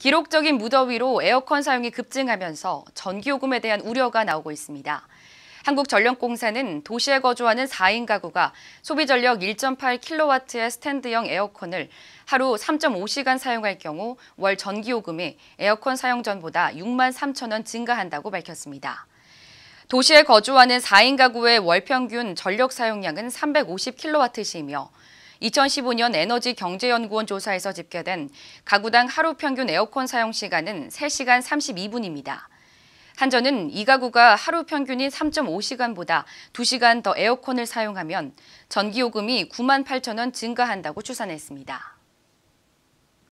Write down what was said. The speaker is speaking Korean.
기록적인 무더위로 에어컨 사용이 급증하면서 전기요금에 대한 우려가 나오고 있습니다. 한국전력공사는 도시에 거주하는 4인 가구가 소비전력 1.8kW의 스탠드형 에어컨을 하루 3.5시간 사용할 경우 월 전기요금이 에어컨 사용 전보다 6만 3천 원 증가한다고 밝혔습니다. 도시에 거주하는 4인 가구의 월 평균 전력 사용량은 350kWh이며 2015년 에너지 경제연구원 조사에서 집계된 가구당 하루 평균 에어컨 사용 시간은 3시간 32분입니다. 한전은 이 가구가 하루 평균인 3.5시간보다 2시간 더 에어컨을 사용하면 전기요금이 9만 8천 원 증가한다고 추산했습니다.